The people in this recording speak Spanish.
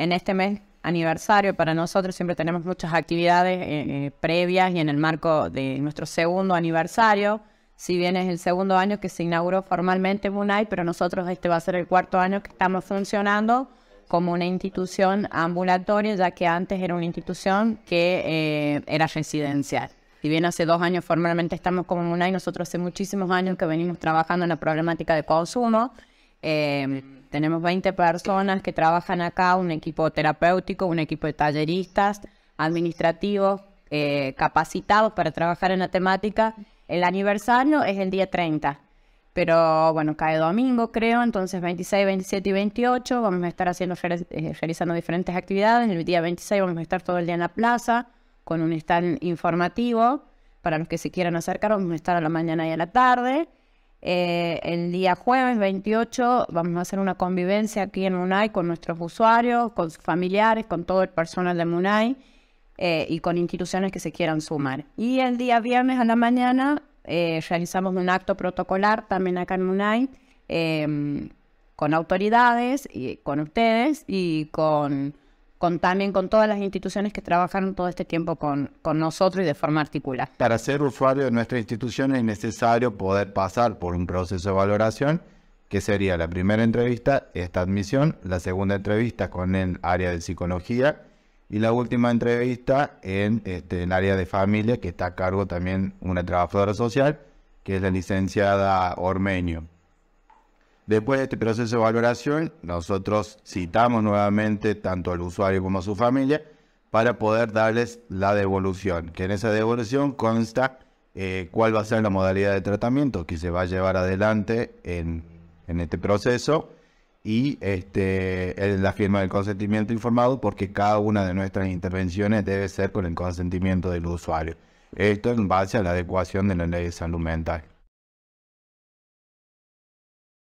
en este mes aniversario para nosotros siempre tenemos muchas actividades eh, eh, previas y en el marco de nuestro segundo aniversario, si bien es el segundo año que se inauguró formalmente MUNAI, pero nosotros este va a ser el cuarto año que estamos funcionando como una institución ambulatoria, ya que antes era una institución que eh, era residencial. Si bien hace dos años formalmente estamos como MUNAI, nosotros hace muchísimos años que venimos trabajando en la problemática de consumo Em, tenemos 20 personas que trabajan acá, un equipo terapéutico, un equipo de talleristas, administrativos, eh, capacitados para trabajar en la temática. El aniversario es el día 30, pero bueno, cae domingo creo, entonces 26, 27 y 28 vamos a estar haciendo eh, realizando diferentes actividades. El día 26 vamos a estar todo el día en la plaza con un stand informativo para los que se quieran acercar, vamos a estar a la mañana y a la tarde. Eh, el día jueves 28 vamos a hacer una convivencia aquí en MUNAI con nuestros usuarios, con sus familiares, con todo el personal de MUNAI eh, y con instituciones que se quieran sumar. Y el día viernes a la mañana eh, realizamos un acto protocolar también acá en MUNAI con autoridades, y, con ustedes y con también con todas las instituciones que trabajaron todo este tiempo con, con nosotros y de forma articulada. Para ser usuario de nuestra institución es necesario poder pasar por un proceso de valoración que sería la primera entrevista, esta admisión, la segunda entrevista con el área de psicología y la última entrevista en este, el área de familia que está a cargo también una trabajadora social que es la licenciada Ormeño. Después de este proceso de valoración, nosotros citamos nuevamente tanto al usuario como a su familia para poder darles la devolución, que en esa devolución consta eh, cuál va a ser la modalidad de tratamiento que se va a llevar adelante en, este proceso y este, la firma del consentimiento informado porque cada una de nuestras intervenciones debe ser con el consentimiento del usuario. Esto en base a la adecuación de la ley de salud mental.